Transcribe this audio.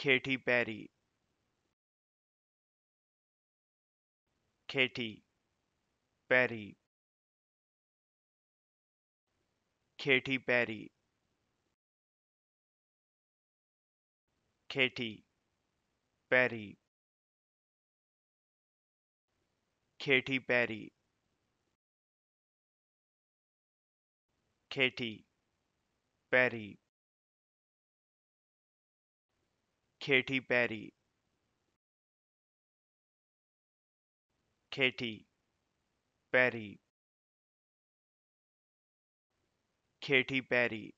Katy Perry Katy Perry Katy Perry Katy Perry Katy Perry Katy Perry Katy Perry Katy Perry Katy Perry